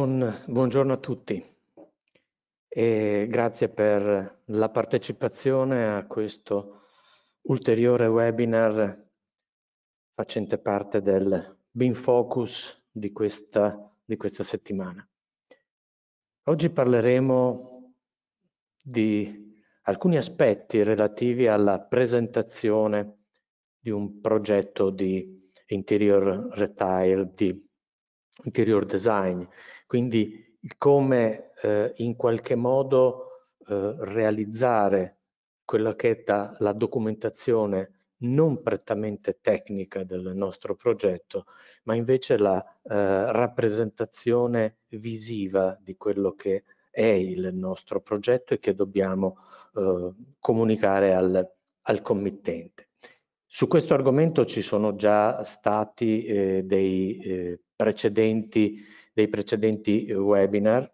Buongiorno a tutti e grazie per la partecipazione a questo ulteriore webinar facente parte del BIM Focus di questa, di questa settimana. Oggi parleremo di alcuni aspetti relativi alla presentazione di un progetto di interior retail, di interior design quindi come eh, in qualche modo eh, realizzare quella che è ta, la documentazione non prettamente tecnica del nostro progetto, ma invece la eh, rappresentazione visiva di quello che è il nostro progetto e che dobbiamo eh, comunicare al, al, committente. Su questo argomento ci sono già stati eh, dei eh, precedenti dei precedenti eh, webinar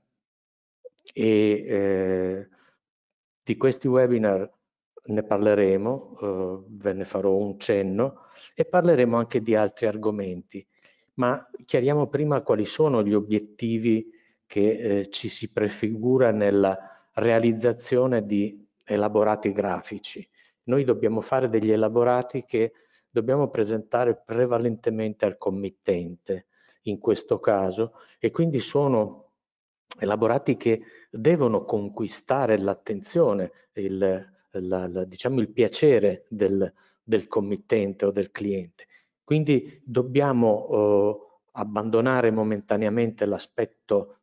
e eh, di questi webinar ne parleremo, eh, ve ne farò un cenno e parleremo anche di altri argomenti, ma chiariamo prima quali sono gli obiettivi che eh, ci si prefigura nella realizzazione di elaborati grafici. Noi dobbiamo fare degli elaborati che dobbiamo presentare prevalentemente al committente, in questo caso e quindi sono elaborati che devono conquistare l'attenzione, il, la, la, diciamo il piacere del, del, committente o del cliente. Quindi dobbiamo eh, abbandonare momentaneamente l'aspetto,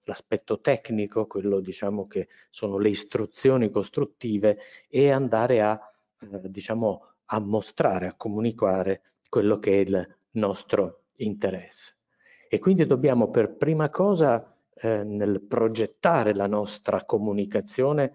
tecnico, quello diciamo che sono le istruzioni costruttive e andare a, eh, diciamo, a mostrare, a comunicare quello che è il nostro interesse. E quindi dobbiamo per prima cosa, eh, nel progettare la nostra comunicazione,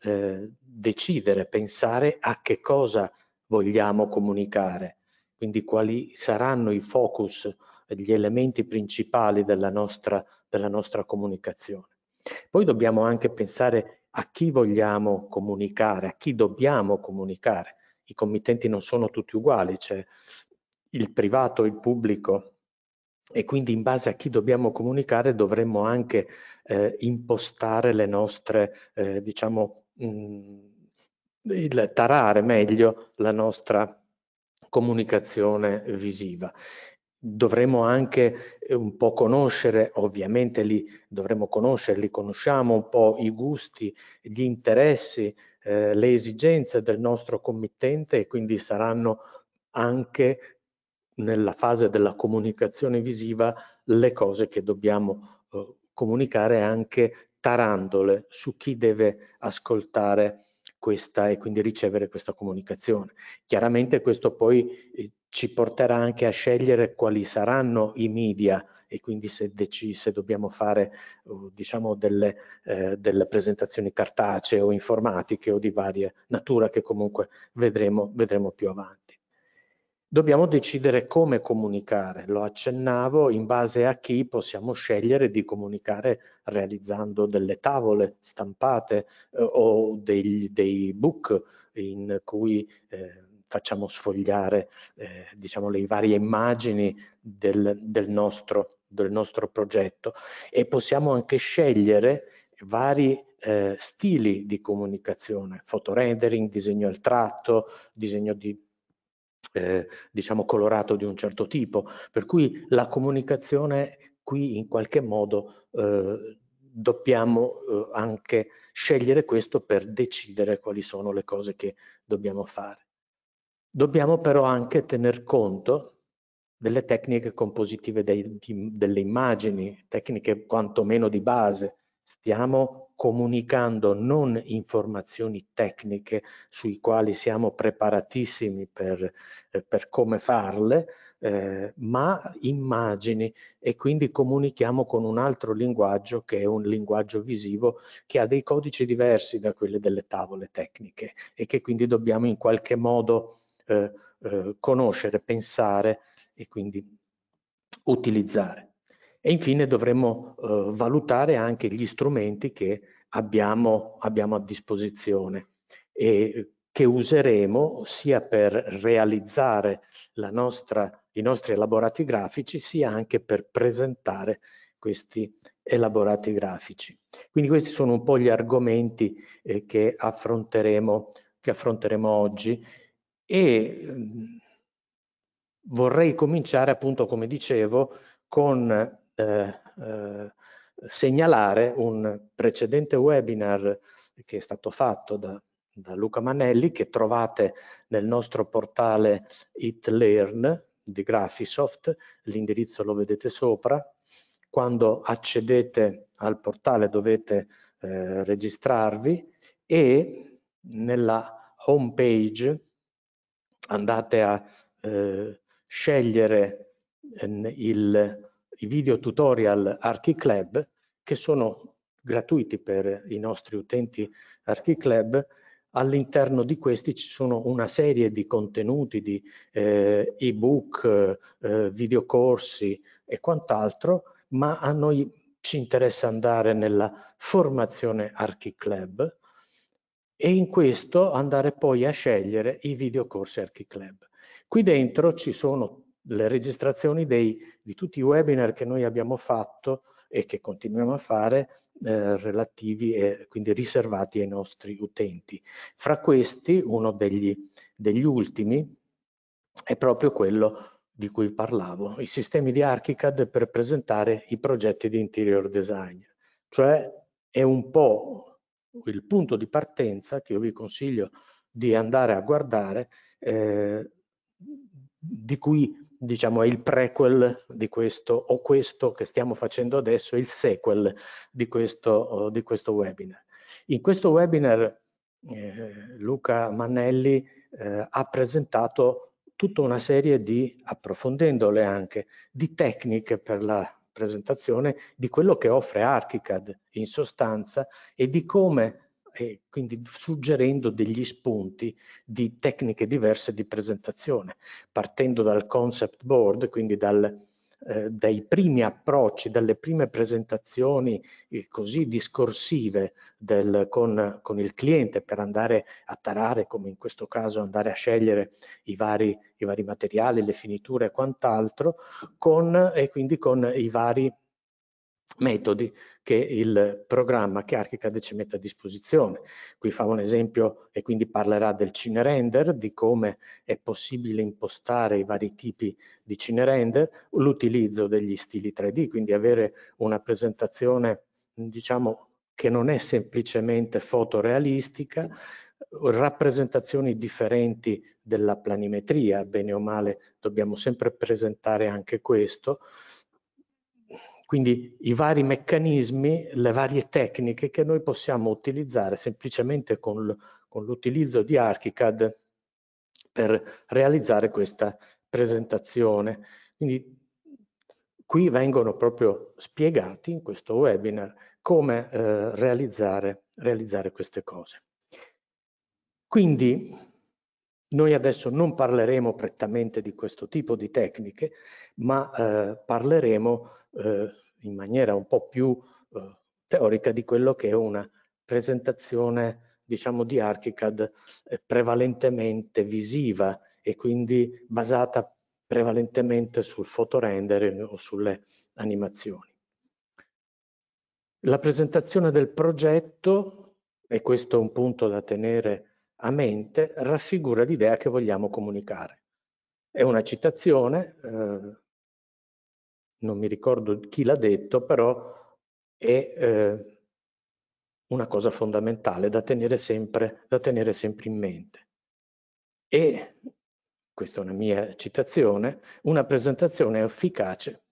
eh, decidere, pensare a che cosa vogliamo comunicare, quindi quali saranno i focus, gli elementi principali della nostra, della nostra comunicazione. Poi dobbiamo anche pensare a chi vogliamo comunicare, a chi dobbiamo comunicare. I committenti non sono tutti uguali, c'è cioè il privato, il pubblico, e quindi in base a chi dobbiamo comunicare dovremmo anche eh, impostare le nostre, eh, diciamo, mh, mm, il, tarare meglio la nostra comunicazione visiva. Dovremmo anche eh, un po' conoscere, ovviamente li dovremmo conoscerli, conosciamo un po' i gusti, gli interessi, eh, le esigenze del nostro committente e quindi saranno anche nella fase della comunicazione visiva le cose che dobbiamo eh, comunicare anche tarandole su chi deve ascoltare questa e quindi ricevere questa comunicazione. Chiaramente questo poi eh, ci porterà anche a scegliere quali saranno i media e quindi se, se dobbiamo fare uh, diciamo delle, eh, delle, presentazioni cartacee o informatiche o di varia natura che comunque vedremo, vedremo più avanti dobbiamo decidere come comunicare. Lo accennavo, in base a chi possiamo scegliere di comunicare realizzando delle tavole stampate eh, o dei, dei, book in cui eh, facciamo sfogliare eh, diciamo, le varie immagini del, del, nostro, del, nostro, progetto e possiamo anche scegliere vari eh, stili di comunicazione, fotorendering, disegno al tratto, disegno di eh, diciamo colorato di un certo tipo, per cui la comunicazione qui in qualche modo eh, dobbiamo eh, anche scegliere questo per decidere quali sono le cose che dobbiamo fare. Dobbiamo però anche tener conto delle tecniche compositive dei, di, delle immagini, tecniche quantomeno di base. Stiamo comunicando non informazioni tecniche sui quali siamo preparatissimi per, eh, per come farle, eh, ma immagini e quindi comunichiamo con un altro linguaggio che è un linguaggio visivo che ha dei codici diversi da quelli delle tavole tecniche e che quindi dobbiamo in qualche modo eh, eh, conoscere, pensare e quindi utilizzare. E infine dovremo eh, valutare anche gli strumenti che abbiamo, abbiamo a disposizione e eh, che useremo sia per realizzare nostra, i nostri elaborati grafici sia anche per presentare questi elaborati grafici. Quindi questi sono un po' gli argomenti eh, che, affronteremo, che, affronteremo, oggi e mh, mm, vorrei cominciare appunto come dicevo con eh, eh, segnalare un precedente webinar che è stato fatto da, da Luca Manelli che trovate nel nostro portale ItLearn di Graphisoft, l'indirizzo lo vedete sopra. Quando accedete al portale dovete eh, registrarvi e nella home page andate a eh, scegliere eh, il, i video tutorial ArchiClub che sono gratuiti per i nostri utenti ArchiClub. All'interno di questi ci sono una serie di contenuti, di eh, ebook, eh, videocorsi e quant'altro, ma a noi ci interessa andare nella formazione ArchiClub e in questo andare poi a scegliere i videocorsi ArchiClub. Qui dentro ci sono le registrazioni dei, di tutti i webinar che noi abbiamo fatto e che continuiamo a fare eh, relativi e quindi riservati ai nostri utenti. Fra questi uno degli, degli ultimi è proprio quello di cui parlavo, i sistemi di ArchiCAD per presentare i progetti di interior design, cioè è un po' il punto di partenza che io vi consiglio di andare a guardare eh, di cui diciamo, è il prequel di questo, o questo che stiamo facendo adesso, il sequel di questo, di questo webinar. In questo webinar eh, Luca Mannelli eh, ha presentato tutta una serie di, approfondendole anche, di tecniche per la presentazione di quello che offre Archicad in sostanza e di come e quindi suggerendo degli spunti di tecniche diverse di presentazione, partendo dal concept board, quindi dal, eh, dai primi approcci, dalle prime presentazioni eh, così discorsive del, con, con, il cliente per andare a tarare, come in questo caso andare a scegliere i vari, i vari materiali, le finiture e quant'altro, e quindi con i vari metodi che il programma che ArchiCAD ci mette a disposizione. Qui fa un esempio e quindi parlerà del CineRender, di come è possibile impostare i vari tipi di CineRender, l'utilizzo degli stili 3D, quindi avere una presentazione diciamo che non è semplicemente fotorealistica, rappresentazioni differenti della planimetria, bene o male dobbiamo sempre presentare anche questo, quindi i vari meccanismi, le varie tecniche che noi possiamo utilizzare semplicemente con, con l'utilizzo di ArchiCAD per realizzare questa presentazione. Quindi qui vengono proprio spiegati in questo webinar come eh, realizzare, realizzare queste cose. Quindi noi adesso non parleremo prettamente di questo tipo di tecniche, ma eh, parleremo eh, in maniera un po' più eh, teorica di quello che è una presentazione diciamo di ArchiCAD eh, prevalentemente visiva e quindi basata prevalentemente sul fotorendering o sulle animazioni. La presentazione del progetto, e questo è un punto da tenere a mente, raffigura l'idea che vogliamo comunicare. È una citazione, eh, non mi ricordo chi l'ha detto, però è eh, una cosa fondamentale da tenere, sempre, da tenere sempre in mente. E, questa è una mia citazione, una presentazione è efficace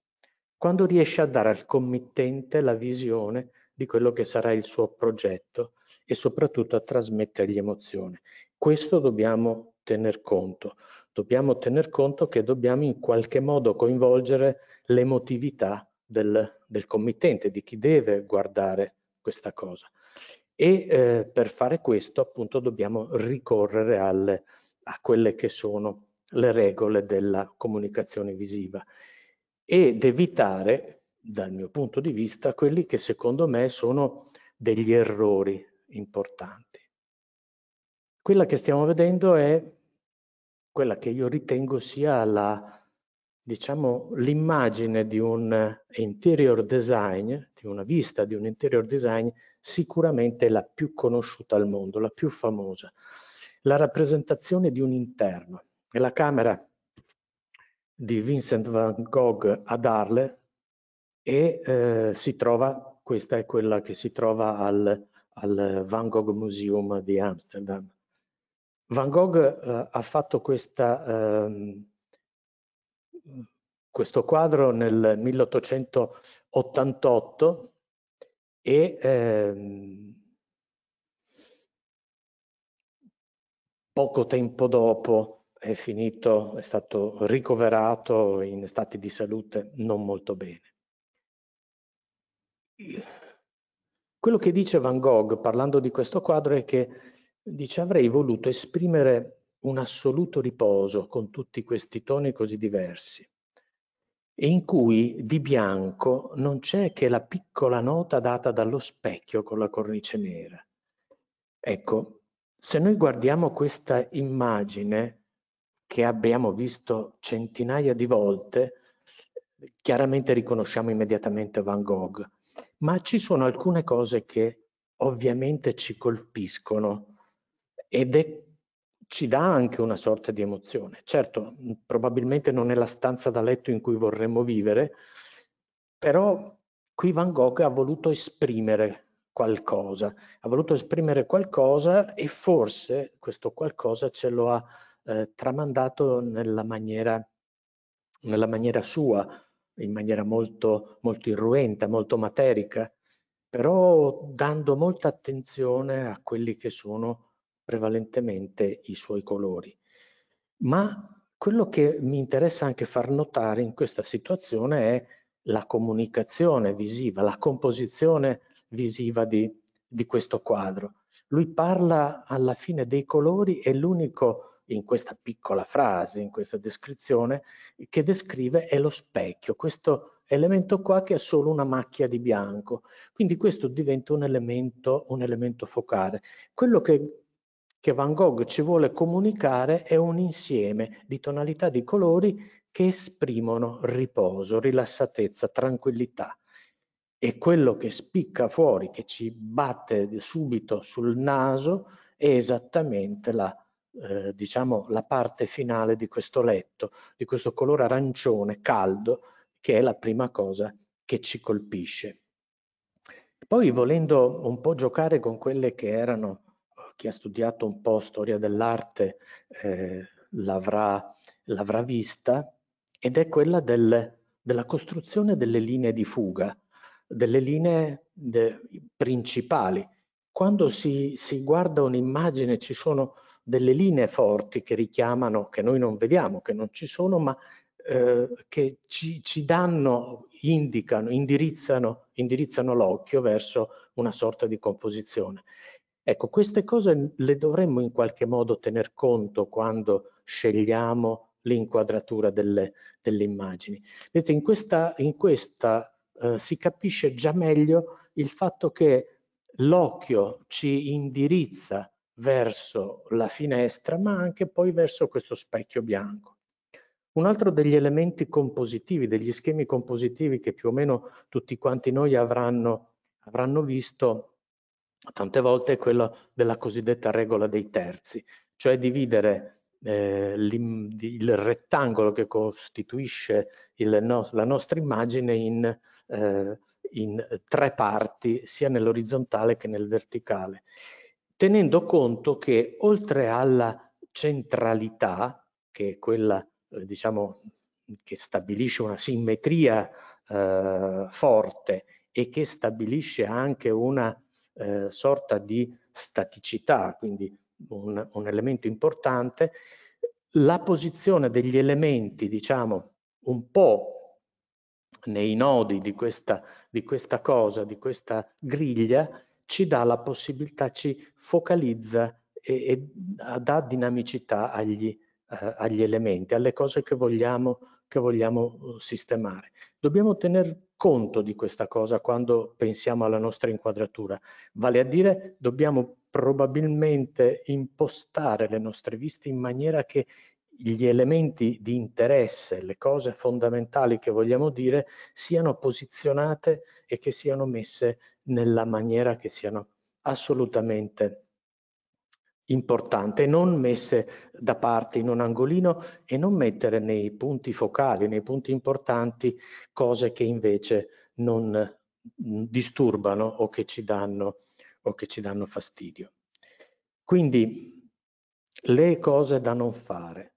quando riesce a dare al committente la visione di quello che sarà il suo progetto e soprattutto a trasmettergli emozione. Questo dobbiamo tener conto. Dobbiamo tener conto che dobbiamo in qualche modo coinvolgere l'emotività del, del, committente, di chi deve guardare questa cosa. E eh, per fare questo appunto dobbiamo ricorrere alle, a quelle che sono le regole della comunicazione visiva ed evitare, dal mio punto di vista, quelli che secondo me sono degli errori importanti. Quella che stiamo vedendo è quella che io ritengo sia la diciamo, l'immagine di un eh, interior design, di una vista di un interior design, sicuramente la più conosciuta al mondo, la più famosa. La rappresentazione di un interno. E la camera di Vincent van Gogh ad Arle e eh, si trova, questa è quella che si trova al, al Van Gogh Museum di Amsterdam. Van Gogh eh, ha fatto questa... Eh, questo quadro nel 1888 e ehm, poco tempo dopo è finito, è stato ricoverato in stati di salute non molto bene. Quello che dice Van Gogh parlando di questo quadro è che dice avrei voluto esprimere un assoluto riposo con tutti questi toni così diversi e in cui di bianco non c'è che la piccola nota data dallo specchio con la cornice nera. Ecco, se noi guardiamo questa immagine che abbiamo visto centinaia di volte, chiaramente riconosciamo immediatamente Van Gogh, ma ci sono alcune cose che ovviamente ci colpiscono ed è ci dà anche una sorta di emozione. Certo, probabilmente non è la stanza da letto in cui vorremmo vivere, però qui Van Gogh ha voluto esprimere qualcosa, ha voluto esprimere qualcosa e forse questo qualcosa ce lo ha eh, tramandato nella maniera, nella maniera, sua, in maniera molto, molto irruenta, molto materica, però dando molta attenzione a quelli che sono prevalentemente i suoi colori. Ma quello che mi interessa anche far notare in questa situazione è la comunicazione visiva, la composizione visiva di, di questo quadro. Lui parla alla fine dei colori e l'unico in questa piccola frase, in questa descrizione, che descrive è lo specchio, questo elemento qua che è solo una macchia di bianco. Quindi questo diventa un elemento, un elemento focale. Quello che che Van Gogh ci vuole comunicare è un insieme di tonalità di colori che esprimono riposo, rilassatezza, tranquillità. E quello che spicca fuori, che ci batte subito sul naso, è esattamente la, eh, diciamo, la parte finale di questo letto, di questo colore arancione caldo, che è la prima cosa che ci colpisce. Poi volendo un po' giocare con quelle che erano chi ha studiato un po' storia dell'arte eh, l'avrà, vista, ed è quella del, della costruzione delle linee di fuga, delle linee de, principali. Quando si, si guarda un'immagine ci sono delle linee forti che richiamano, che noi non vediamo, che non ci sono, ma eh, che ci, ci, danno, indicano, indirizzano, indirizzano l'occhio verso una sorta di composizione. Ecco, queste cose le dovremmo in qualche modo tener conto quando scegliamo l'inquadratura delle, delle immagini. Vedete, in questa, in questa eh, si capisce già meglio il fatto che l'occhio ci indirizza verso la finestra, ma anche poi verso questo specchio bianco. Un altro degli elementi compositivi, degli schemi compositivi che più o meno tutti quanti noi avranno, avranno visto tante volte è quella della cosiddetta regola dei terzi, cioè dividere eh, il rettangolo che costituisce no la nostra immagine in, eh, in tre parti, sia nell'orizzontale che nel verticale, tenendo conto che oltre alla centralità, che è quella eh, diciamo, che stabilisce una simmetria eh, forte e che stabilisce anche una eh, sorta di staticità, quindi un, un, elemento importante, la posizione degli elementi, diciamo, un po' nei nodi di questa, di questa cosa, di questa griglia, ci dà la possibilità, ci focalizza e, e dà dinamicità agli, eh, agli, elementi, alle cose che vogliamo, che vogliamo eh, sistemare. Dobbiamo tener conto di questa cosa quando pensiamo alla nostra inquadratura, vale a dire dobbiamo probabilmente impostare le nostre viste in maniera che gli elementi di interesse, le cose fondamentali che vogliamo dire siano posizionate e che siano messe nella maniera che siano assolutamente importante, non messe da parte in un angolino e non mettere nei punti focali, nei punti importanti, cose che invece non mm, disturbano o che ci danno, che ci danno fastidio. Quindi le cose da non fare.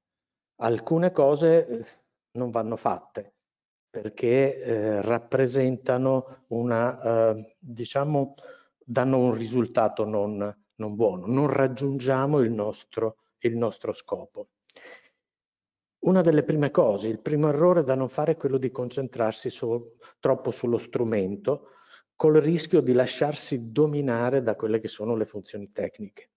Alcune cose eh, non vanno fatte perché eh, rappresentano una, eh, diciamo, danno un risultato non non buono, non raggiungiamo il nostro, il nostro scopo. Una delle prime cose, il primo errore da non fare è quello di concentrarsi su, troppo sullo strumento, col rischio di lasciarsi dominare da quelle che sono le funzioni tecniche.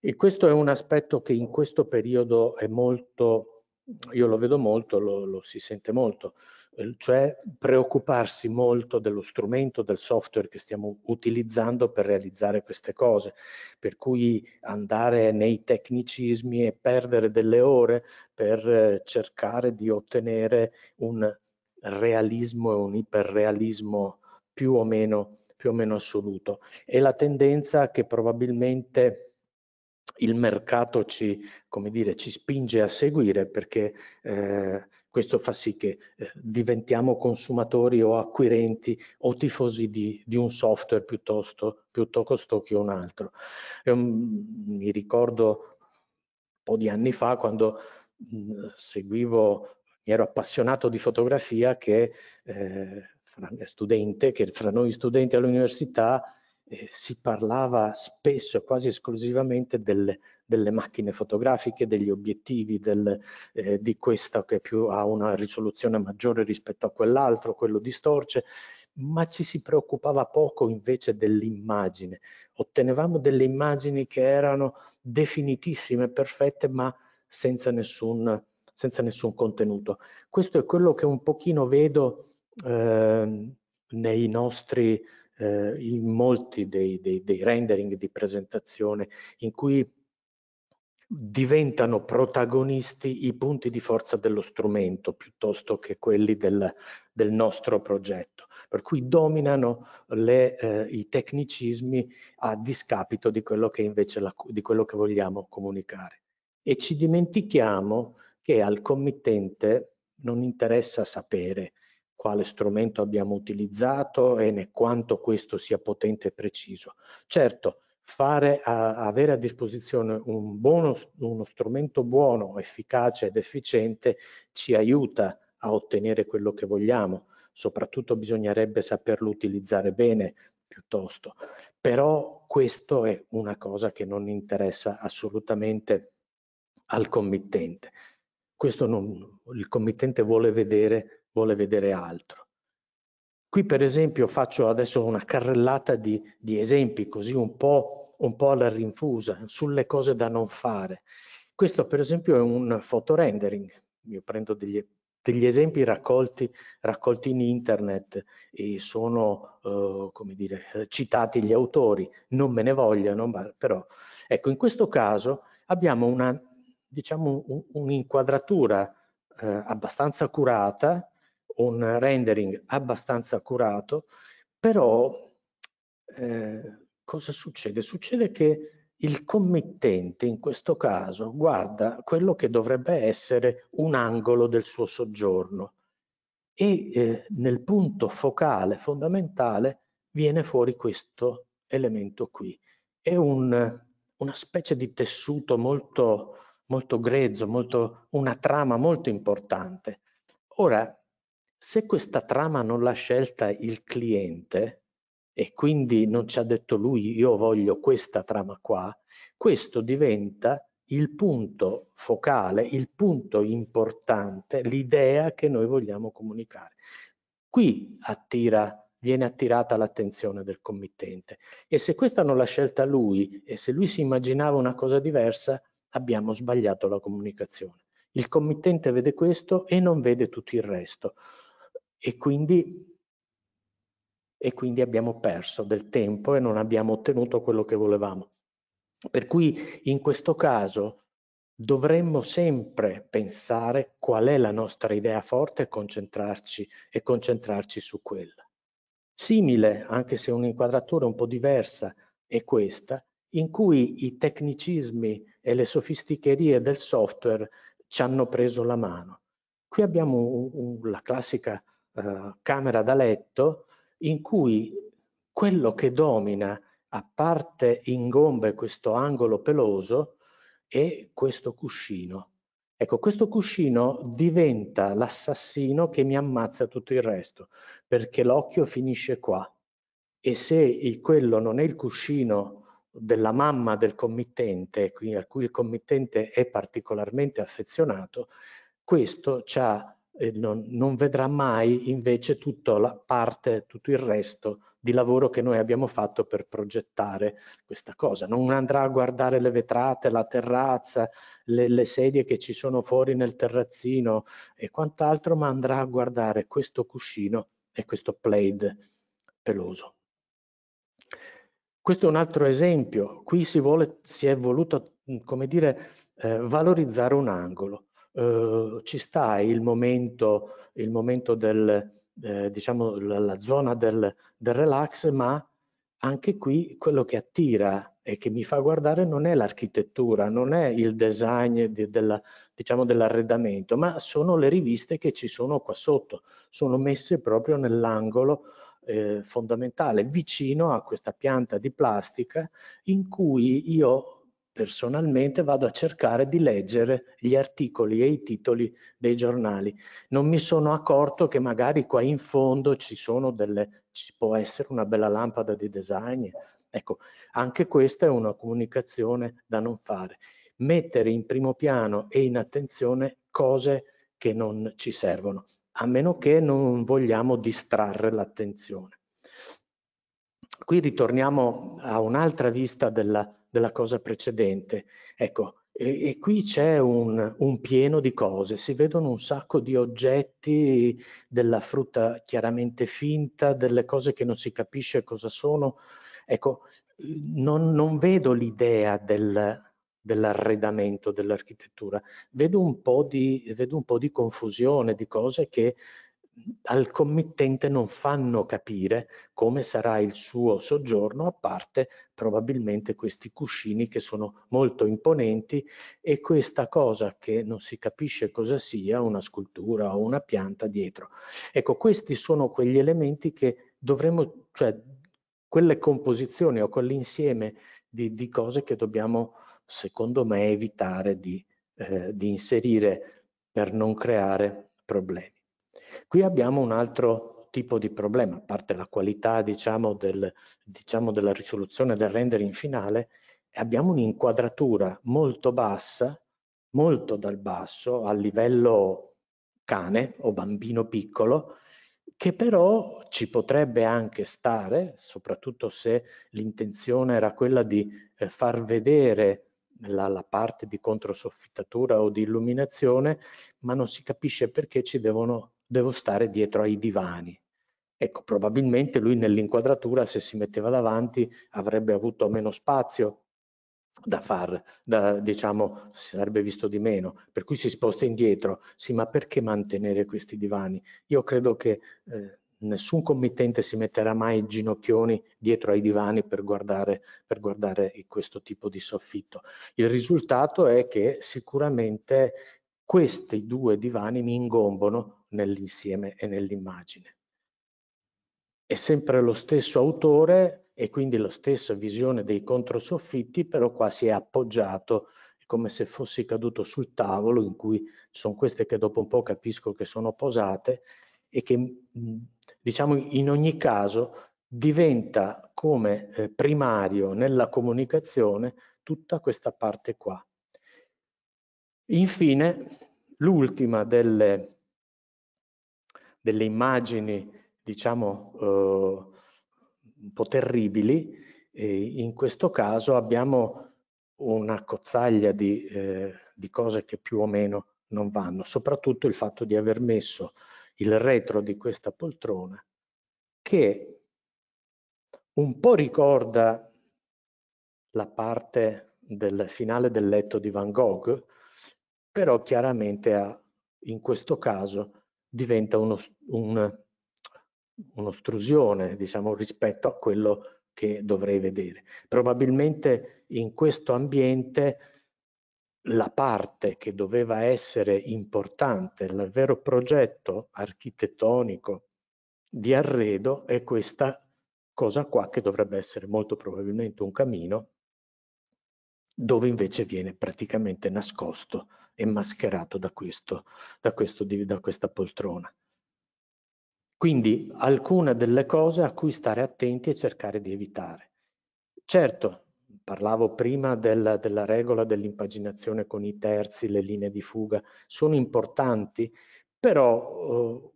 E questo è un aspetto che in questo periodo è molto, io lo vedo molto, lo, lo si sente molto. Ehm, cioè preoccuparsi molto dello strumento, del software che stiamo utilizzando per realizzare queste cose, per cui andare nei tecnicismi e perdere delle ore per eh, cercare di ottenere un realismo e un iperrealismo più o meno, più o meno assoluto. E la tendenza che probabilmente il mercato ci, dire, ci spinge a seguire perché eh, questo fa sì che eh, diventiamo consumatori o acquirenti o tifosi di, di un software piuttosto, piuttosto che un altro. Io, ehm, mi ricordo un po' di anni fa quando mh, mm, seguivo, mi ero appassionato di fotografia che eh, studente, che fra noi studenti all'università eh, si parlava spesso, quasi esclusivamente, delle, delle macchine fotografiche, degli obiettivi, del, eh, di questa che più ha una risoluzione maggiore rispetto a quell'altro, quello distorce, ma ci si preoccupava poco invece dell'immagine. Ottenevamo delle immagini che erano definitissime, perfette, ma senza nessun, senza nessun contenuto. Questo è quello che un pochino vedo eh, nei nostri eh, in molti dei, dei, dei rendering di presentazione in cui diventano protagonisti i punti di forza dello strumento piuttosto che quelli del, del nostro progetto, per cui dominano le, eh, i tecnicismi a discapito di quello che invece la, di quello che vogliamo comunicare. E ci dimentichiamo che al committente non interessa sapere quale strumento abbiamo utilizzato e né quanto questo sia potente e preciso. Certo, fare, a, avere a disposizione un buono, uno strumento buono, efficace ed efficiente ci aiuta a ottenere quello che vogliamo, soprattutto bisognerebbe saperlo utilizzare bene piuttosto, però questo è una cosa che non interessa assolutamente al committente. Questo non, il committente vuole vedere vuole vedere altro. Qui per esempio faccio adesso una carrellata di, di esempi così un po', un po' alla rinfusa sulle cose da non fare. Questo per esempio è un fotorendering, io prendo degli, degli esempi raccolti, raccolti, in internet e sono eh, come dire, citati gli autori, non me ne vogliono, ma, però ecco in questo caso abbiamo una, diciamo, un'inquadratura eh, abbastanza curata un rendering abbastanza accurato, però eh, cosa succede? Succede che il committente in questo caso guarda quello che dovrebbe essere un angolo del suo soggiorno e eh, nel punto focale fondamentale viene fuori questo elemento qui. È un, una specie di tessuto molto, molto grezzo, molto, una trama molto importante. Ora, se questa trama non l'ha scelta il cliente e quindi non ci ha detto lui io voglio questa trama qua, questo diventa il punto focale, il punto importante, l'idea che noi vogliamo comunicare. Qui attira viene attirata l'attenzione del committente. E se questa non l'ha scelta lui e se lui si immaginava una cosa diversa, abbiamo sbagliato la comunicazione. Il committente vede questo e non vede tutto il resto e quindi, e quindi abbiamo perso del tempo e non abbiamo ottenuto quello che volevamo. Per cui in questo caso dovremmo sempre pensare qual è la nostra idea forte e concentrarci, e concentrarci su quella. Simile, anche se un'inquadratura un po' diversa, è questa, in cui i tecnicismi e le sofisticherie del software ci hanno preso la mano. Qui abbiamo un, un, la classica eh, camera da letto in cui quello che domina a parte ingombe questo angolo peloso è questo cuscino. Ecco, questo cuscino diventa l'assassino che mi ammazza tutto il resto, perché l'occhio finisce qua. E se quello non è il cuscino della mamma del committente, a cui il committente è particolarmente affezionato, questo ci ha e non, non vedrà mai invece tutta la parte, tutto il resto di lavoro che noi abbiamo fatto per progettare questa cosa. Non andrà a guardare le vetrate, la terrazza, le, le sedie che ci sono fuori nel terrazzino e quant'altro, ma andrà a guardare questo cuscino e questo plaid peloso. Questo è un altro esempio, qui si, vuole, si è voluto, come dire, eh, valorizzare un angolo. Eh, ci sta il momento, il momento del, eh, diciamo, la, la zona del, del relax, ma anche qui quello che attira e che mi fa guardare non è l'architettura, non è il design di, della, diciamo dell'arredamento, ma sono le riviste che ci sono qua sotto, sono messe proprio nell'angolo eh, fondamentale, vicino a questa pianta di plastica in cui io personalmente vado a cercare di leggere gli articoli e i titoli dei giornali. Non mi sono accorto che magari qua in fondo ci, sono delle, ci può essere una bella lampada di design. Ecco, anche questa è una comunicazione da non fare. Mettere in primo piano e in attenzione cose che non ci servono, a meno che non vogliamo distrarre l'attenzione. Qui ritorniamo a un'altra vista della della cosa precedente. Ecco, e, e qui c'è un, un, pieno di cose, si vedono un sacco di oggetti, della frutta chiaramente finta, delle cose che non si capisce cosa sono. Ecco, non, non vedo l'idea del, dell'arredamento dell'architettura, vedo, vedo, un po' di confusione, di cose che al committente non fanno capire come sarà il suo soggiorno, a parte probabilmente questi cuscini che sono molto imponenti e questa cosa che non si capisce cosa sia, una scultura o una pianta dietro. Ecco, questi sono quegli elementi che dovremmo, cioè quelle composizioni o quell'insieme di, di, cose che dobbiamo, secondo me, evitare di, eh, di inserire per non creare problemi. Qui abbiamo un altro tipo di problema, a parte la qualità diciamo, del, diciamo, della risoluzione del rendering finale, abbiamo un'inquadratura molto bassa, molto dal basso, a livello cane o bambino piccolo, che però ci potrebbe anche stare, soprattutto se l'intenzione era quella di eh, far vedere la, la, parte di controsoffittatura o di illuminazione, ma non si capisce perché ci devono devo stare dietro ai divani. Ecco, probabilmente lui nell'inquadratura, se si metteva davanti, avrebbe avuto meno spazio da far, da, diciamo, si sarebbe visto di meno, per cui si sposta indietro. Sì, ma perché mantenere questi divani? Io credo che eh, nessun committente si metterà mai ginocchioni dietro ai divani per guardare, per guardare questo tipo di soffitto. Il risultato è che sicuramente questi due divani mi ingombono nell'insieme e nell'immagine. È sempre lo stesso autore e quindi la stessa visione dei controsoffitti, però qua si è appoggiato come se fossi caduto sul tavolo in cui sono queste che dopo un po' capisco che sono posate e che diciamo in ogni caso diventa come eh, primario nella comunicazione tutta questa parte qua Infine, l'ultima delle, delle, immagini, diciamo, eh, un po' terribili, e in questo caso abbiamo una cozzaglia di, eh, di, cose che più o meno non vanno, soprattutto il fatto di aver messo il retro di questa poltrona che un po' ricorda la parte del finale del letto di Van Gogh, però chiaramente ha, ah, in questo caso diventa uno, un, un'ostruzione diciamo, rispetto a quello che dovrei vedere. Probabilmente in questo ambiente la parte che doveva essere importante, il vero progetto architettonico di arredo è questa cosa qua che dovrebbe essere molto probabilmente un camino dove invece viene praticamente nascosto e mascherato da, questo, da, questo, da questa poltrona. Quindi alcune delle cose a cui stare attenti e cercare di evitare. Certo, parlavo prima della, della regola dell'impaginazione con i terzi, le linee di fuga, sono importanti, però eh,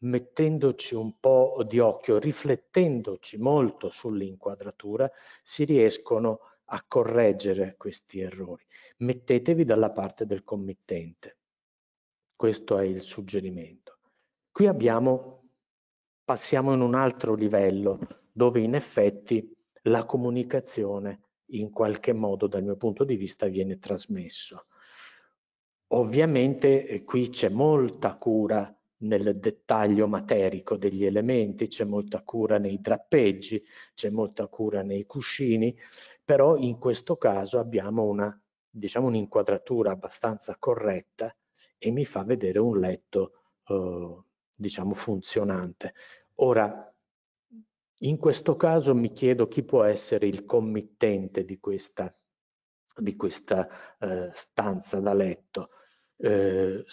mettendoci un po' di occhio, riflettendoci molto sull'inquadratura, si riescono a a correggere questi errori. Mettetevi dalla parte del committente. Questo è il suggerimento. Qui abbiamo, passiamo in un altro livello dove in effetti la comunicazione in qualche modo dal mio punto di vista viene trasmesso. Ovviamente eh, qui c'è molta cura nel dettaglio materico degli elementi, c'è molta cura nei drappeggi, c'è molta cura nei cuscini, però in questo caso abbiamo una, diciamo, un'inquadratura abbastanza corretta e mi fa vedere un letto, eh, diciamo, funzionante. Ora, in questo caso mi chiedo chi può essere il committente di questa, di questa eh, stanza da letto eh,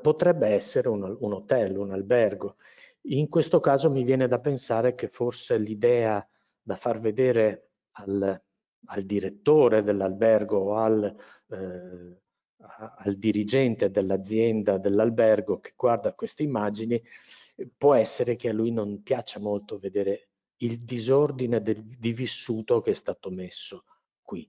potrebbe essere un, un, hotel, un albergo. In questo caso mi viene da pensare che forse l'idea da far vedere al, al direttore dell'albergo o al, eh, al dirigente dell'azienda dell'albergo che guarda queste immagini può essere che a lui non piaccia molto vedere il disordine del, di vissuto che è stato messo qui.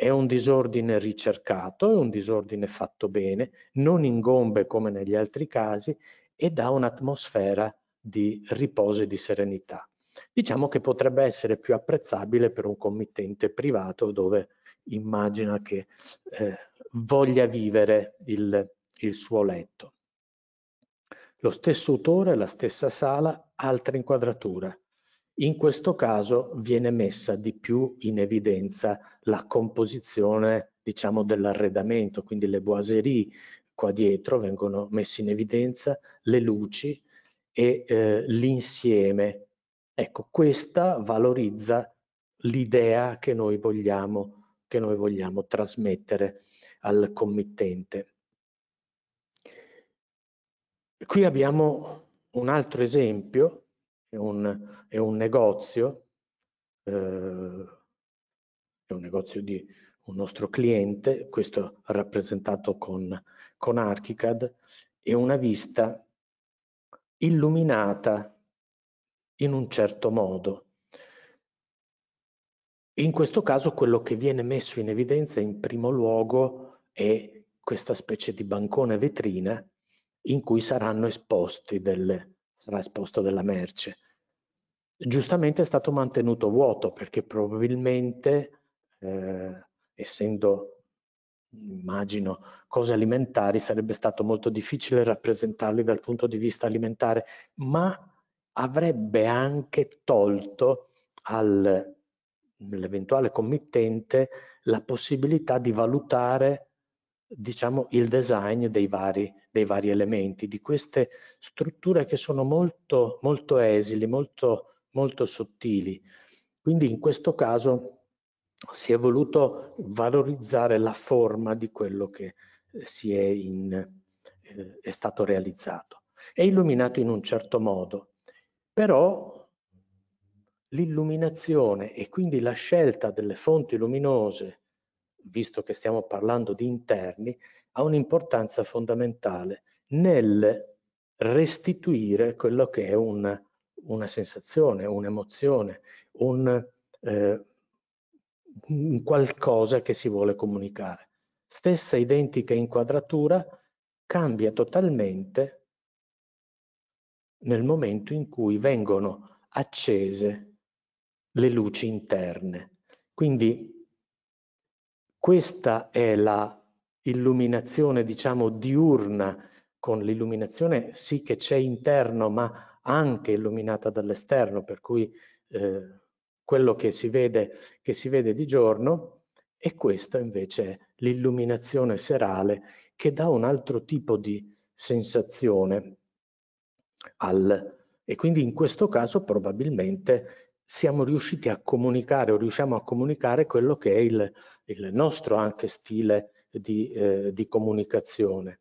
È un disordine ricercato, è un disordine fatto bene, non ingombe come negli altri casi e dà un'atmosfera di riposo e di serenità. Diciamo che potrebbe essere più apprezzabile per un committente privato dove immagina che eh, voglia vivere il, il suo letto. Lo stesso autore, la stessa sala, altra inquadratura, in questo caso viene messa di più in evidenza la composizione diciamo, dell'arredamento, quindi le boiserie qua dietro vengono messe in evidenza, le luci e eh, l'insieme. Ecco, questa valorizza l'idea che, che noi vogliamo trasmettere al committente. Qui abbiamo un altro esempio è un, è un negozio, eh, è un negozio di un nostro cliente, questo rappresentato con, con Archicad, è una vista illuminata in un certo modo. In questo caso quello che viene messo in evidenza in primo luogo è questa specie di bancone vetrina in cui saranno esposti delle, sarà esposto della merce. Giustamente è stato mantenuto vuoto perché probabilmente, eh, essendo, immagino, cose alimentari, sarebbe stato molto difficile rappresentarli dal punto di vista alimentare, ma avrebbe anche tolto all'eventuale committente la possibilità di valutare diciamo, il design dei vari, dei vari, elementi, di queste strutture che sono molto, molto esili, molto, molto sottili. Quindi in questo caso si è voluto valorizzare la forma di quello che eh, si è, in, eh, è stato realizzato. È illuminato in un certo modo, però l'illuminazione e quindi la scelta delle fonti luminose visto che stiamo parlando di interni, ha un'importanza fondamentale nel restituire quello che è un, una sensazione, un'emozione, un, eh, un qualcosa che si vuole comunicare. Stessa identica inquadratura cambia totalmente nel momento in cui vengono accese le luci interne. Quindi questa è la illuminazione, diciamo, diurna, con l'illuminazione sì che c'è interno, ma anche illuminata dall'esterno, per cui eh, quello che si, vede, che si vede di giorno e questa invece è l'illuminazione serale che dà un altro tipo di sensazione al, e quindi in questo caso probabilmente siamo riusciti a comunicare o riusciamo a comunicare quello che è il il nostro anche stile di, eh, di comunicazione.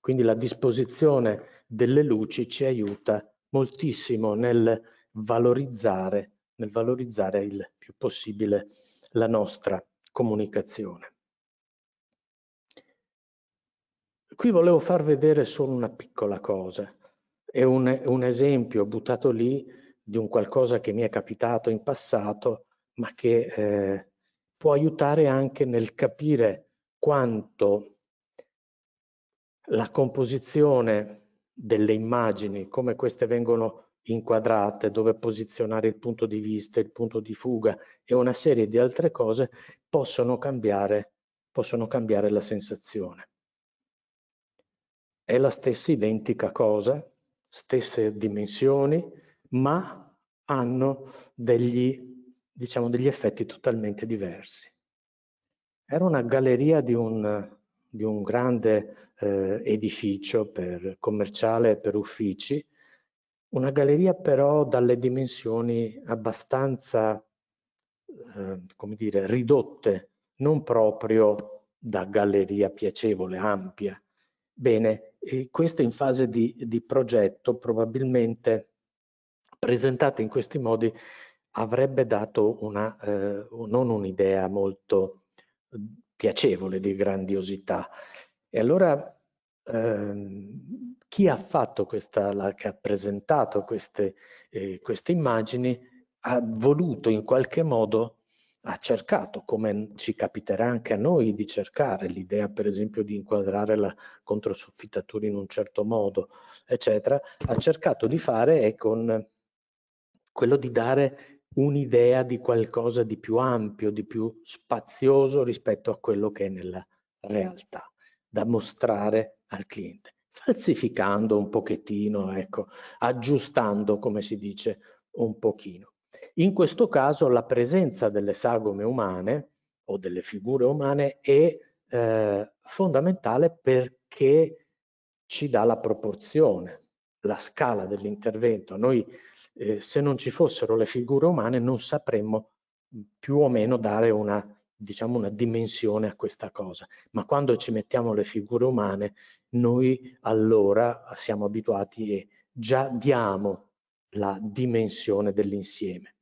Quindi la disposizione delle luci ci aiuta moltissimo nel valorizzare, nel valorizzare il più possibile la nostra comunicazione. Qui volevo far vedere solo una piccola cosa, è un, un, esempio buttato lì di un qualcosa che mi è capitato in passato, ma che eh, può aiutare anche nel capire quanto la composizione delle immagini, come queste vengono inquadrate, dove posizionare il punto di vista, il punto di fuga e una serie di altre cose possono cambiare, possono cambiare la sensazione. È la stessa identica cosa, stesse dimensioni, ma hanno degli diciamo, degli effetti totalmente diversi. Era una galleria di un, di un grande eh, edificio per, commerciale per uffici, una galleria però dalle dimensioni abbastanza, eh, come dire, ridotte, non proprio da galleria piacevole, ampia. Bene, questo in fase di, di progetto probabilmente presentate in questi modi avrebbe dato una, eh, non un'idea molto mhmm, piacevole di grandiosità. E allora ehm, chi ha fatto questa, la, che ha presentato queste, eh, queste immagini, ha voluto in qualche modo, ha cercato, come ci capiterà anche a noi di cercare, l'idea per esempio di inquadrare la controsoffittatura in un certo modo, eccetera, ha cercato di fare e con quello di dare un'idea di qualcosa di più ampio, di più spazioso rispetto a quello che è nella realtà da mostrare al cliente, falsificando un pochettino, ecco, aggiustando, come si dice, un pochino. In questo caso la presenza delle sagome umane o delle figure umane è eh, fondamentale perché ci dà la proporzione, la scala dell'intervento. Noi eh, se non ci fossero le figure umane non sapremmo più o meno dare una, diciamo, una dimensione a questa cosa. Ma quando ci mettiamo le figure umane, noi allora siamo abituati e già diamo la dimensione dell'insieme.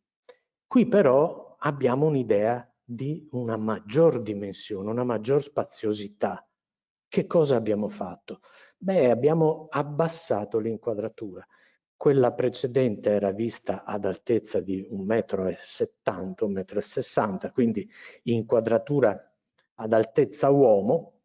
Qui però abbiamo un'idea di una maggior dimensione, una maggior spaziosità. Che cosa abbiamo fatto? Beh, abbiamo abbassato l'inquadratura quella precedente era vista ad altezza di 1,70 m, 1,60 m, quindi inquadratura ad altezza uomo,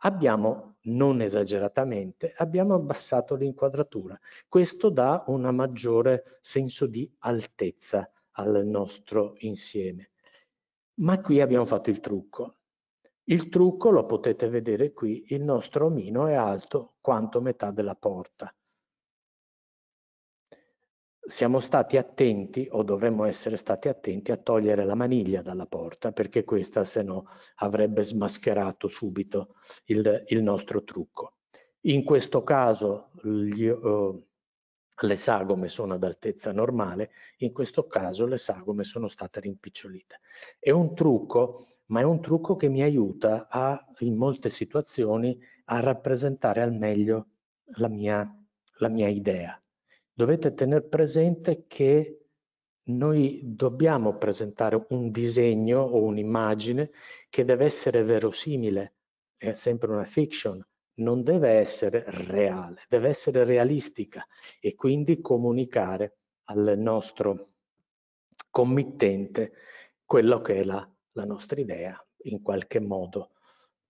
abbiamo, non esageratamente, abbiamo abbassato l'inquadratura. Questo dà un maggiore senso di altezza al nostro insieme. Ma qui abbiamo fatto il trucco. Il trucco lo potete vedere qui, il nostro omino è alto quanto metà della porta siamo stati attenti o dovremmo essere stati attenti a togliere la maniglia dalla porta perché questa se no avrebbe smascherato subito il, il nostro trucco. In questo caso gli, uh, le sagome sono ad altezza normale, in questo caso le sagome sono state rimpicciolite. È un trucco, ma è un trucco che mi aiuta a, in molte situazioni a rappresentare al meglio la mia, la mia idea dovete tenere presente che noi dobbiamo presentare un disegno o un'immagine che deve essere verosimile, è sempre una fiction, non deve essere reale, deve essere realistica e quindi comunicare al nostro committente quello che è la, la nostra idea in qualche modo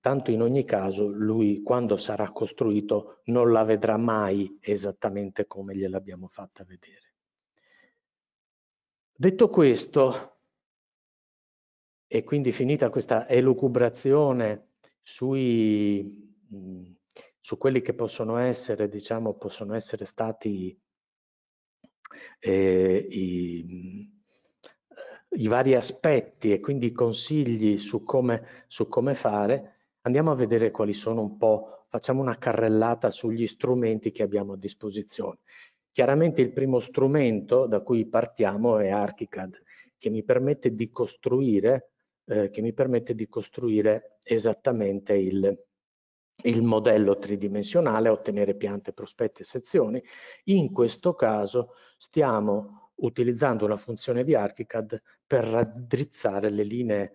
tanto in ogni caso lui quando sarà costruito non la vedrà mai esattamente come gliel'abbiamo fatta vedere. Detto questo, e quindi finita questa elucubrazione sui, su quelli che possono essere, diciamo, possono essere stati eh, i, i vari aspetti e quindi i consigli su come, su come fare, Andiamo a vedere quali sono un po', facciamo una carrellata sugli strumenti che abbiamo a disposizione. Chiaramente il primo strumento da cui partiamo è ArchiCAD, che mi permette di costruire, eh, che mi permette di costruire esattamente il, il modello tridimensionale, ottenere piante, prospetti e sezioni. In questo caso stiamo utilizzando una funzione di ArchiCAD per raddrizzare le linee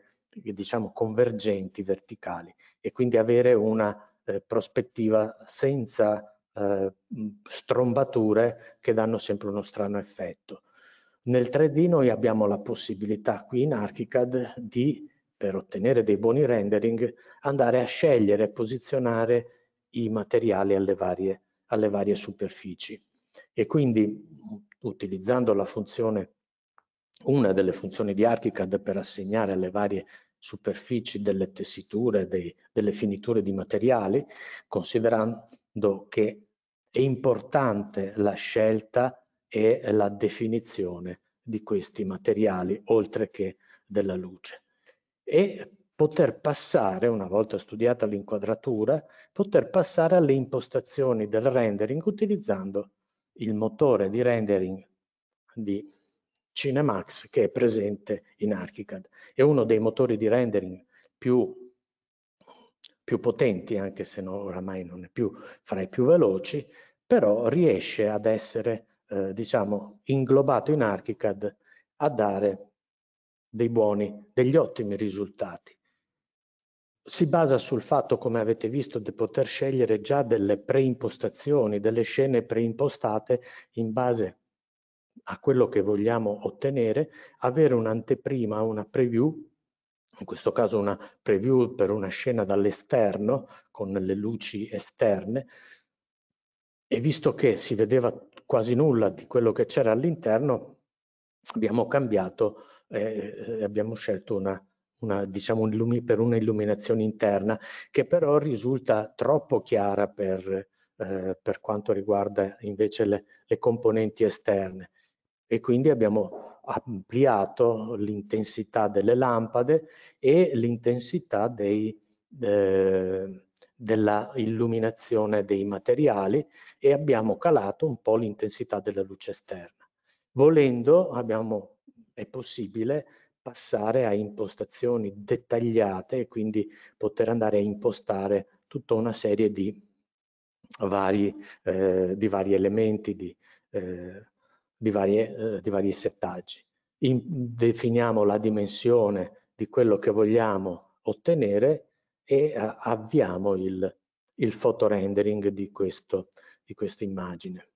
diciamo, convergenti verticali e quindi avere una eh, prospettiva senza eh, strombature che danno sempre uno strano effetto. Nel 3D noi abbiamo la possibilità qui in Archicad di, per ottenere dei buoni rendering, andare a scegliere e posizionare i materiali alle varie, alle varie superfici. E quindi utilizzando la funzione una delle funzioni di ArchiCAD per assegnare alle varie superfici delle tessiture, dei, delle finiture di materiali, considerando che è importante la scelta e la definizione di questi materiali, oltre che della luce. E poter passare, una volta studiata l'inquadratura, poter passare alle impostazioni del rendering utilizzando il motore di rendering di Cinemax che è presente in Archicad. È uno dei motori di rendering più, più potenti, anche se no, oramai non è più fra i più veloci, però riesce ad essere eh, diciamo, inglobato in Archicad a dare dei buoni, degli ottimi risultati. Si basa sul fatto, come avete visto, di poter scegliere già delle preimpostazioni, delle scene preimpostate in base a a quello che vogliamo ottenere, avere un'anteprima, una preview, in questo caso una preview per una scena dall'esterno, con le luci esterne, e visto che si vedeva quasi nulla di quello che c'era all'interno, abbiamo cambiato e eh, eh, abbiamo scelto una, una, diciamo, un per un'illuminazione interna che però risulta troppo chiara per, eh, per quanto riguarda invece le, le componenti esterne e quindi abbiamo ampliato l'intensità delle lampade e l'intensità dei, eh, della illuminazione dei materiali e abbiamo calato un po' l'intensità della luce esterna. Volendo abbiamo, è possibile passare a impostazioni dettagliate e quindi poter andare a impostare tutta una serie di vari, eh, di vari elementi, di, eh, di, varie, eh, di vari settaggi. In, definiamo la dimensione di quello che vogliamo ottenere e a, eh, avviamo il, il fotorendering di, di questa immagine.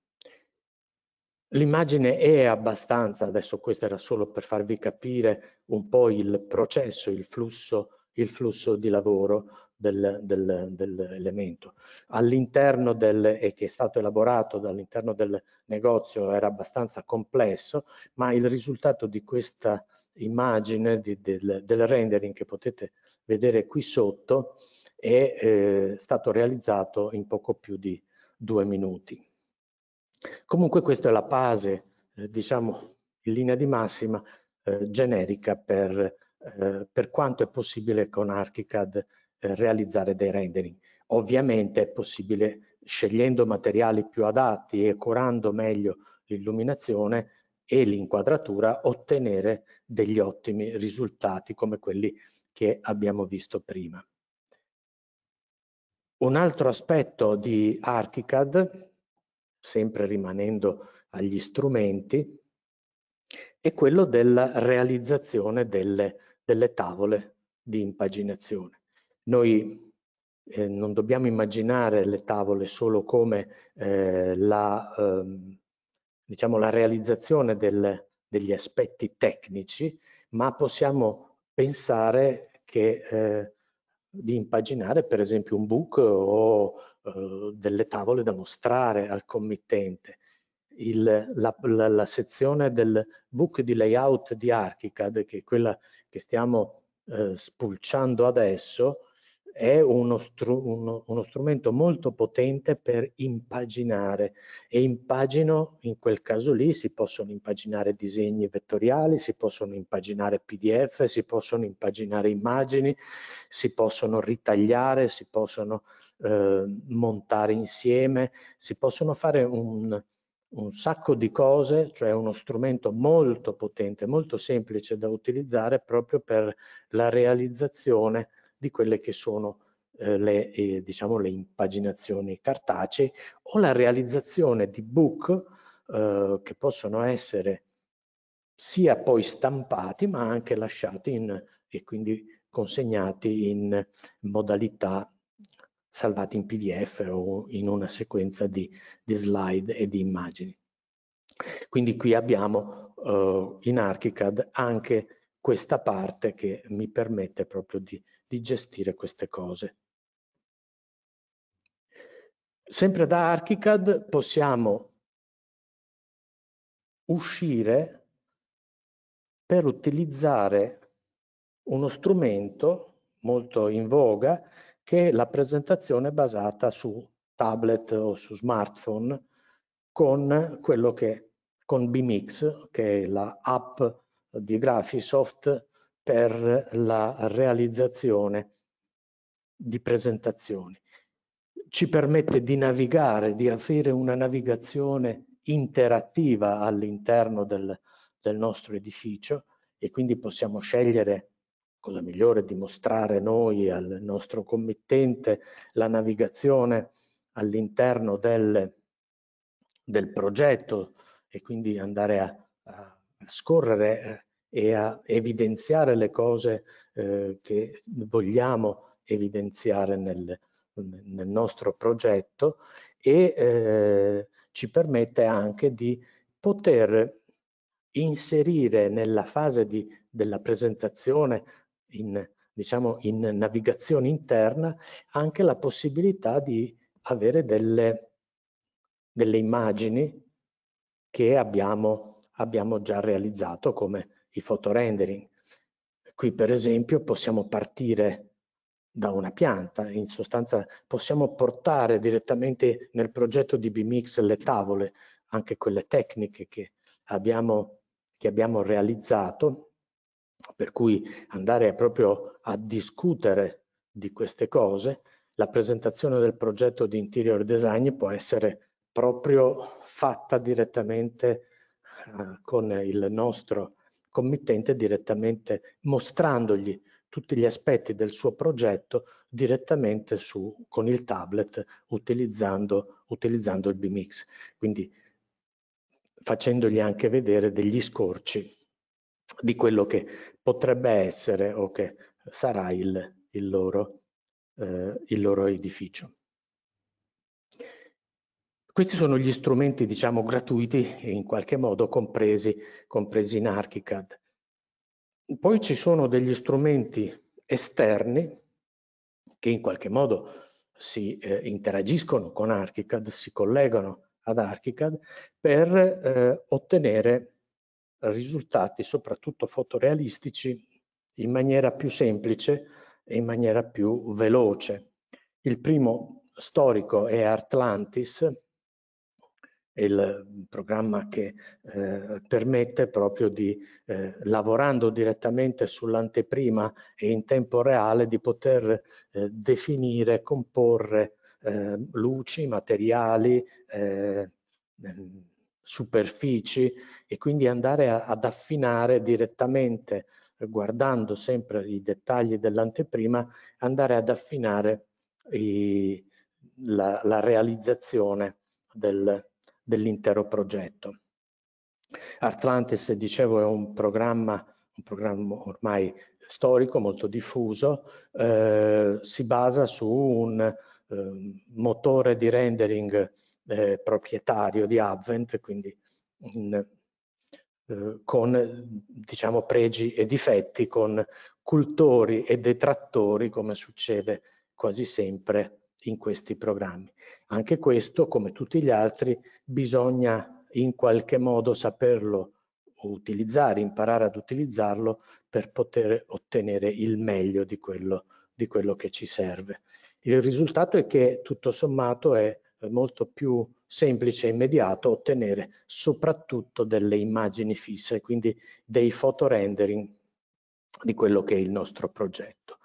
L'immagine è abbastanza, adesso questo era solo per farvi capire un po' il processo, il flusso, il flusso di lavoro del, del, dell'elemento. All'interno del, e che è stato elaborato dall'interno del negozio era abbastanza complesso, ma il risultato di questa immagine, di, del, del, rendering che potete vedere qui sotto, è eh, stato realizzato in poco più di due minuti. Comunque questa è la base, eh, diciamo, in linea di massima eh, generica per, eh, per quanto è possibile con ArchiCAD eh, realizzare dei rendering. Ovviamente è possibile, scegliendo materiali più adatti e curando meglio l'illuminazione e l'inquadratura, ottenere degli ottimi risultati come quelli che abbiamo visto prima. Un altro aspetto di Articad, sempre rimanendo agli strumenti, è quello della realizzazione delle, delle tavole di impaginazione. Noi eh, non dobbiamo immaginare le tavole solo come eh, la, eh, diciamo, la, realizzazione del, degli aspetti tecnici, ma possiamo pensare che, eh, di impaginare per esempio un book o eh, delle tavole da mostrare al committente. Il, la, la, la, sezione del book di layout di Archicad, che è quella che stiamo eh, spulciando adesso, è uno, stru uno, uno, strumento molto potente per impaginare e impagino in quel caso lì si possono impaginare disegni vettoriali, si possono impaginare pdf, si possono impaginare immagini, si possono ritagliare, si possono eh, montare insieme, si possono fare un, un sacco di cose, cioè uno strumento molto potente, molto semplice da utilizzare proprio per la realizzazione di quelle che sono eh, le, eh, diciamo, le, impaginazioni cartacee o la realizzazione di book eh, che possono essere sia poi stampati ma anche lasciati in, e quindi consegnati in modalità salvati in PDF o in una sequenza di, di slide e di immagini. Quindi qui abbiamo uh, in Archicad anche questa parte che mi permette proprio di di gestire queste cose. Sempre da ArchiCAD possiamo uscire per utilizzare uno strumento molto in voga che è la presentazione basata su tablet o su smartphone con quello che con BMX che è la app di Graphisoft per la realizzazione di presentazioni. Ci permette di navigare, di offrire una navigazione interattiva all'interno del, del nostro edificio e quindi possiamo scegliere cosa migliore dimostrare noi al nostro committente la navigazione all'interno del, del, progetto e quindi andare a, a scorrere eh, e a evidenziare le cose eh, che vogliamo evidenziare nel, nel nostro progetto e eh, ci permette anche di poter inserire nella fase di, della presentazione in, diciamo, in navigazione interna anche la possibilità di avere delle, delle immagini che abbiamo, abbiamo già realizzato come il fotorendering. Qui per esempio possiamo partire da una pianta, in sostanza possiamo portare direttamente nel progetto di BMix le tavole, anche quelle tecniche che abbiamo, che abbiamo realizzato, per cui andare proprio a discutere di queste cose, la presentazione del progetto di interior design può essere proprio fatta direttamente eh, con il nostro committente direttamente mostrandogli tutti gli aspetti del suo progetto direttamente su, con il tablet utilizzando, utilizzando il BMX, quindi facendogli anche vedere degli scorci di quello che potrebbe essere o che sarà il, il, loro, eh, il loro edificio. Questi sono gli strumenti, diciamo, gratuiti e in qualche modo compresi, compresi in ArchiCAD. Poi ci sono degli strumenti esterni che in qualche modo si eh, interagiscono con ArchiCAD, si collegano ad ArchiCAD per eh, ottenere risultati soprattutto fotorealistici in maniera più semplice e in maniera più veloce. Il primo storico è Artlantis, è il mm, programma che eh, permette proprio di, eh, lavorando direttamente sull'anteprima e in tempo reale, di poter eh, definire, comporre ehm, luci, materiali, eh, mm, superfici e quindi andare a, ad affinare direttamente, guardando sempre i dettagli dell'anteprima, andare ad affinare i, la, la realizzazione del, dell'intero progetto. Atlantis, dicevo, è un programma, un programma ormai storico, molto diffuso, eh, si basa su un eh, motore di rendering eh, proprietario di Advent, quindi in, eh, con diciamo, pregi e difetti, con cultori e detrattori, come succede quasi sempre in questi programmi. Anche questo, come tutti gli altri, bisogna in qualche modo saperlo utilizzare, imparare ad utilizzarlo per poter ottenere il meglio di quello, di quello che ci serve. Il risultato è che tutto sommato è molto più semplice e immediato ottenere soprattutto delle immagini fisse, quindi dei fotorendering di quello che è il nostro progetto.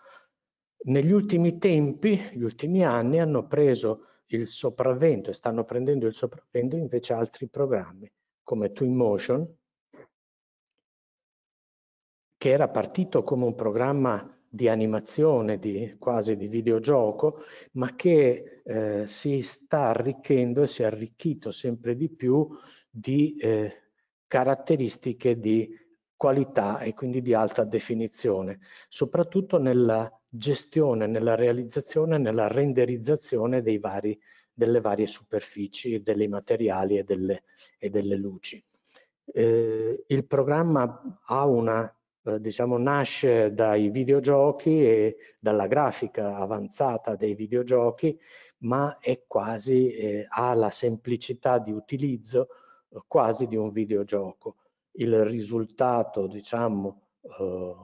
Negli ultimi tempi, gli ultimi anni, hanno preso il sopravvento e stanno prendendo il sopravvento invece altri programmi come Twinmotion che era partito come un programma di animazione, di, quasi di videogioco, ma che eh, si sta arricchendo e si è arricchito sempre di più di eh, caratteristiche di qualità e quindi di alta definizione, soprattutto nella gestione, nella realizzazione, nella renderizzazione dei vari, delle varie superfici, dei materiali e delle, e delle luci. Eh, il programma ha una, eh, diciamo, nasce dai videogiochi e dalla grafica avanzata dei videogiochi, ma è quasi, eh, ha la semplicità di utilizzo eh, quasi di un videogioco. Il risultato, diciamo, eh,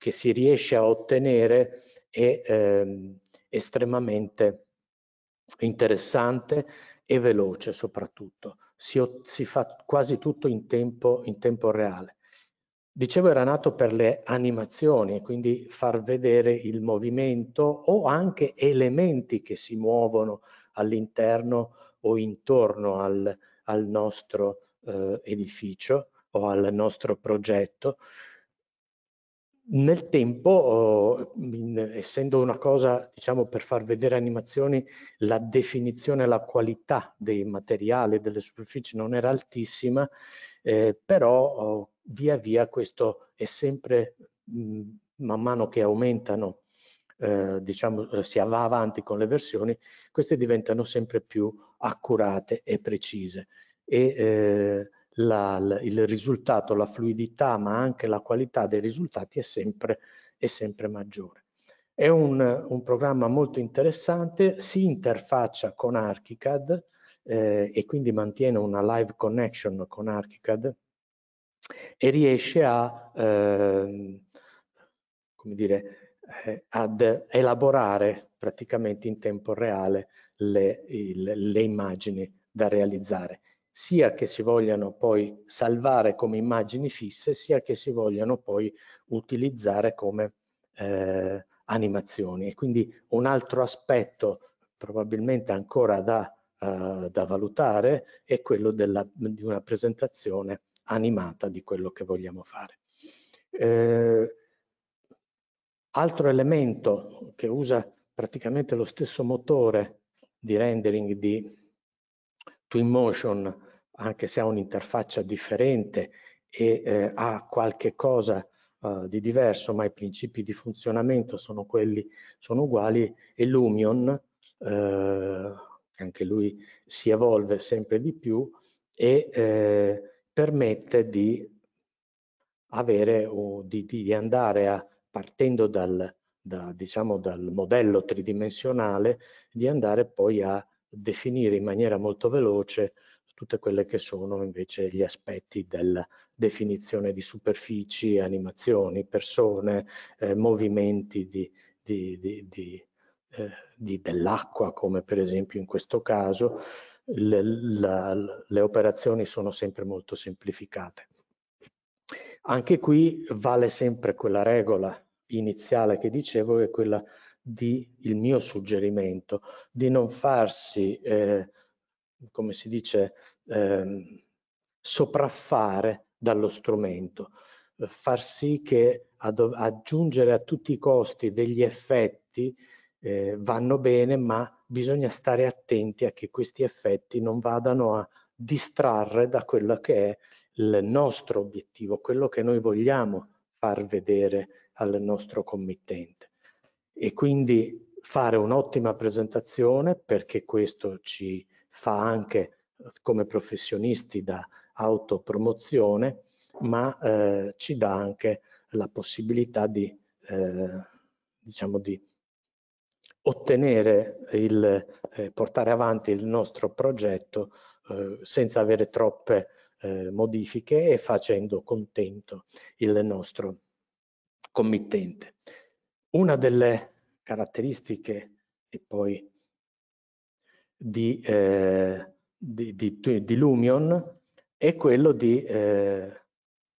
che si riesce a ottenere è ehm, estremamente interessante e veloce soprattutto. Si, si fa quasi tutto in tempo, in tempo reale. Dicevo era nato per le animazioni, quindi far vedere il movimento o anche elementi che si muovono all'interno o intorno al, al nostro eh, edificio o al nostro progetto nel tempo, eh, essendo una cosa, diciamo, per far vedere animazioni, la definizione, la qualità dei materiali, delle superfici non era altissima, eh, però oh, via via questo è sempre, mh, mm, man mano che aumentano, eh, diciamo, eh, si va avanti con le versioni, queste diventano sempre più accurate e precise. E, eh, la, il risultato, la fluidità, ma anche la qualità dei risultati è sempre, è sempre maggiore. È un, un, programma molto interessante, si interfaccia con ArchiCAD eh, e quindi mantiene una live connection con ArchiCAD e riesce a, eh, come dire, eh, ad elaborare praticamente in tempo reale le, il, le immagini da realizzare sia che si vogliano poi salvare come immagini fisse, sia che si vogliano poi utilizzare come eh, animazioni. E quindi un altro aspetto probabilmente ancora da, uh, da valutare è quello della, di una presentazione animata di quello che vogliamo fare. Eh, altro elemento che usa praticamente lo stesso motore di rendering di Twinmotion, anche se ha un'interfaccia differente e eh, ha qualche cosa eh, di diverso, ma i principi di funzionamento sono quelli, sono uguali, e Lumion, eh, anche lui si evolve sempre di più e eh, permette di avere o di, di andare a, partendo dal, da, diciamo, dal modello tridimensionale, di andare poi a definire in maniera molto veloce tutte quelle che sono invece gli aspetti della definizione di superfici, animazioni, persone, eh, movimenti di, di, di, di eh, dell'acqua, come per esempio in questo caso, le, la, le operazioni sono sempre molto semplificate. Anche qui vale sempre quella regola iniziale che dicevo, che è quella di, il mio suggerimento, di non farsi, eh, come si dice, eh, sopraffare dallo strumento, eh, far sì che ad, aggiungere a tutti i costi degli effetti eh, vanno bene, ma bisogna stare attenti a che questi effetti non vadano a distrarre da quello che è il nostro obiettivo, quello che noi vogliamo far vedere al nostro committente e quindi fare un'ottima presentazione perché questo ci fa anche come professionisti da autopromozione ma eh, ci dà anche la possibilità di, eh, diciamo di ottenere il eh, portare avanti il nostro progetto eh, senza avere troppe eh, modifiche e facendo contento il nostro committente. Una delle caratteristiche e poi di, eh, di, di, di Lumion è quello di eh,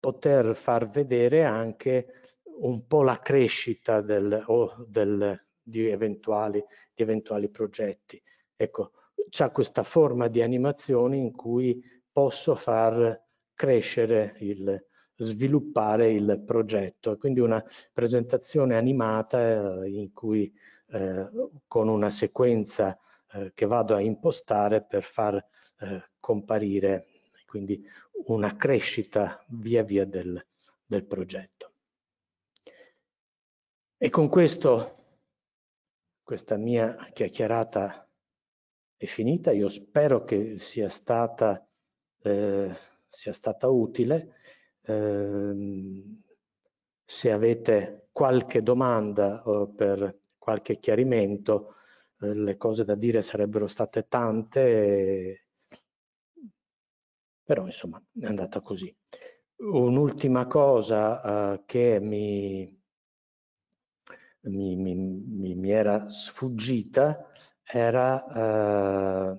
poter far vedere anche un po' la crescita del, o del, di, eventuali, di eventuali progetti. Ecco, c'è questa forma di animazione in cui posso far crescere il, sviluppare il progetto. Quindi una presentazione animata eh, in cui eh, con una sequenza eh, che vado a impostare per far comparire quindi una crescita via via del, del progetto. E con questo, questa mia chiacchierata è finita, io spero che sia stata, eh, sia stata utile Ehm, se avete qualche domanda o per qualche chiarimento, eh, le cose da dire sarebbero state tante, e... però insomma è andata così. Un'ultima cosa eh, che mi, mi, mi, mi, era sfuggita era... Eh...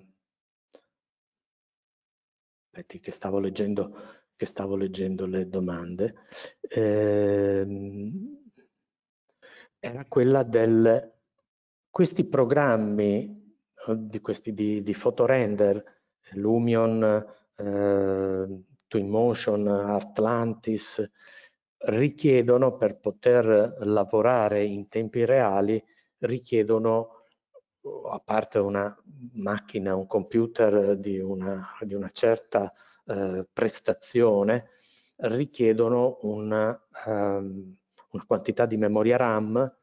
aspetti che stavo leggendo che stavo leggendo le domande, ehm, era quella del questi programmi eh, di, questi, di, di fotorender, Lumion, eh, Twinmotion, Atlantis, richiedono per poter lavorare in tempi reali, richiedono a parte una macchina, un computer di una, di una certa eh, prestazione richiedono una, um, ehm, una, quantità di memoria RAM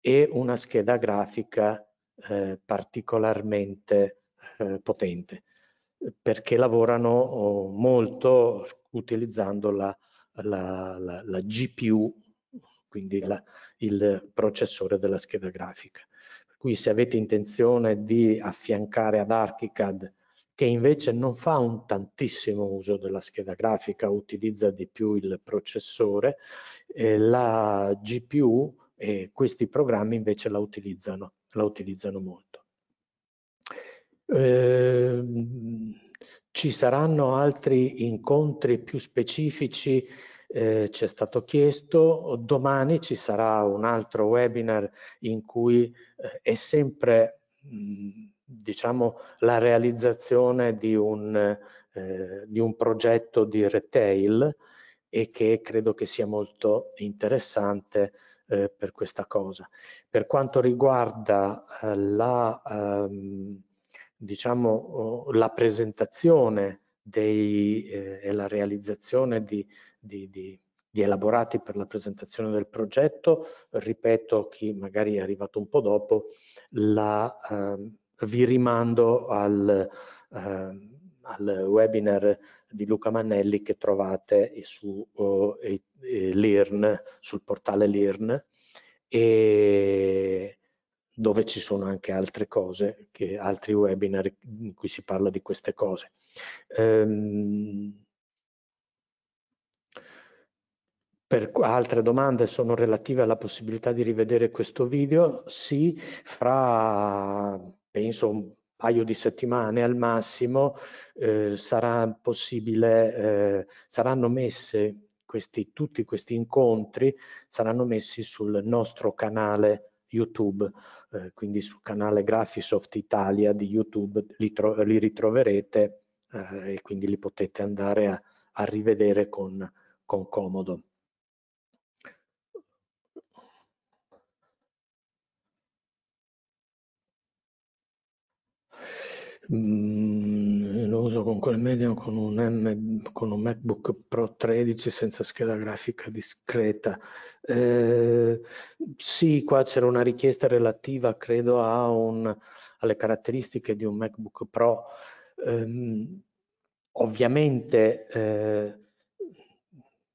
e una scheda grafica eh, particolarmente eh, potente perché lavorano oh, molto utilizzando la, la, la, la GPU, quindi il processore della scheda grafica. Per cui se avete intenzione di affiancare ad ArchiCAD che invece non fa un tantissimo uso della scheda grafica, utilizza di più il processore, eh, la GPU e questi programmi invece la utilizzano, la utilizzano molto. Eh, ci saranno altri incontri più specifici eh, ci è stato chiesto. Domani ci sarà un altro webinar in cui eh, è sempre mh, mm, diciamo, la realizzazione di un, eh, di un progetto di retail e che credo che sia molto interessante eh, per questa cosa. Per quanto riguarda eh, la, ehm, diciamo, la presentazione dei, eh, e la realizzazione di, di, di, di, elaborati per la presentazione del progetto. Ripeto, chi magari è arrivato un po' dopo, la, ehm, vi rimando al, eh, al webinar di Luca Mannelli che trovate su oh, e, e Learn, sul portale Learn e dove ci sono anche altre cose, che, altri webinar in cui si parla di queste cose. Ehm, Per altre domande sono relative alla possibilità di rivedere questo video? Sì, fra penso un paio di settimane al massimo, eh, sarà eh, saranno messe questi, tutti questi incontri saranno messi sul nostro canale YouTube, eh, quindi sul canale Graphisoft Italia di YouTube li, li ritroverete eh, e quindi li potete andare a, a rivedere con, con comodo. Mm, lo uso con quel medium con un, M, con un MacBook Pro 13 senza scheda grafica discreta. Eh, sì, qua c'era una richiesta relativa, credo, un, alle caratteristiche di un MacBook Pro. Eh, ovviamente, eh,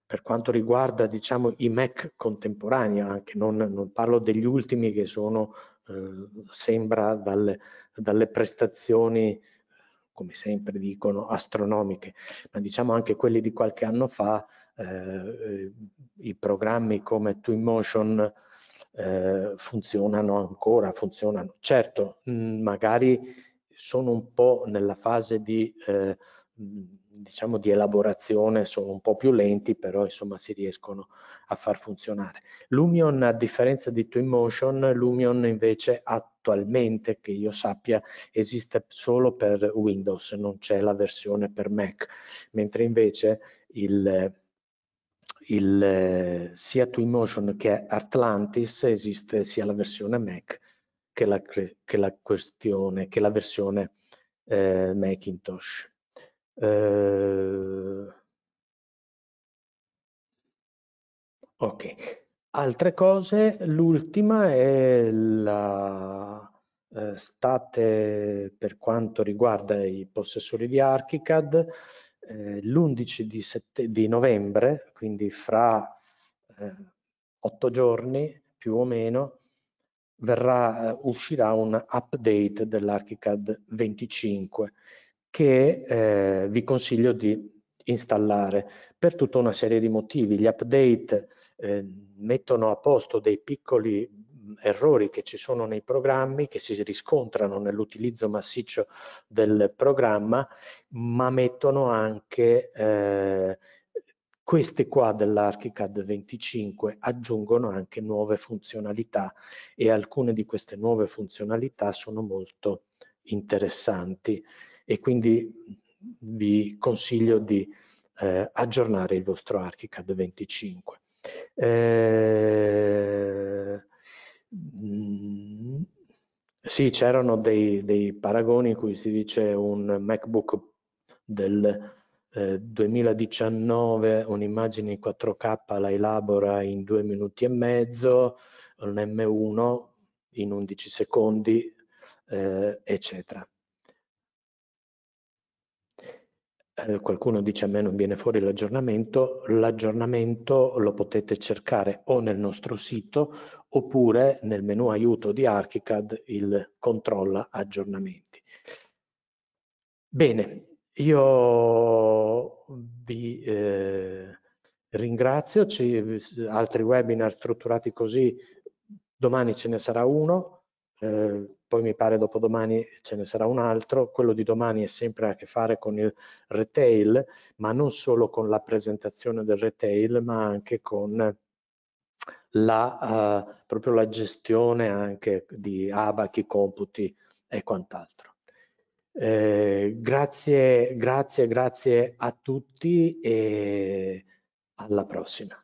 per quanto riguarda diciamo, i Mac contemporanei, anche non, non parlo degli ultimi che sono eh, sembra dalle, dalle prestazioni eh, come sempre dicono, astronomiche, ma diciamo anche quelli di qualche anno fa, eh, eh i programmi come Twinmotion eh, funzionano ancora, funzionano. Certo, mh, mm, magari sono un po' nella fase di eh, mh, diciamo di elaborazione sono un po' più lenti, però insomma si riescono a far funzionare. Lumion, a differenza di Twinmotion, Lumion invece attualmente, che io sappia, esiste solo per Windows, non c'è la versione per Mac, mentre invece il, il, sia Twinmotion che Atlantis esiste sia la versione Mac che la, che la, questione, che la versione eh, Macintosh. Eh, ok, altre cose, l'ultima è la eh, state per quanto riguarda i possessori di Archicad, eh, l'11 di, di, novembre, quindi fra eh, otto giorni più o meno, verrà, eh, uscirà un update dell'Archicad 25 che eh, vi consiglio di installare per tutta una serie di motivi. Gli update eh, mettono a posto dei piccoli errori che ci sono nei programmi, che si riscontrano nell'utilizzo massiccio del programma, ma mettono anche eh, questi qua dell'Archicad 25 aggiungono anche nuove funzionalità e alcune di queste nuove funzionalità sono molto interessanti e quindi vi consiglio di eh, aggiornare il vostro Archicad 25. Eh, sì, c'erano dei, dei, paragoni in cui si dice un MacBook del eh, 2019, un'immagine in 4K la elabora in due minuti e mezzo, un M1 in 11 secondi, eh, eccetera. Eh, qualcuno dice a me non viene fuori l'aggiornamento, l'aggiornamento lo potete cercare o nel nostro sito oppure nel menu aiuto di Archicad il controlla aggiornamenti. Bene, io vi eh, ringrazio, Ci, altri webinar strutturati così, domani ce ne sarà uno, eh, poi mi pare dopo domani ce ne sarà un altro, quello di domani è sempre a che fare con il retail, ma non solo con la presentazione del retail, ma anche con la, eh, proprio la gestione anche di abachi, computi e quant'altro. Eh, grazie, grazie, grazie a tutti e alla prossima.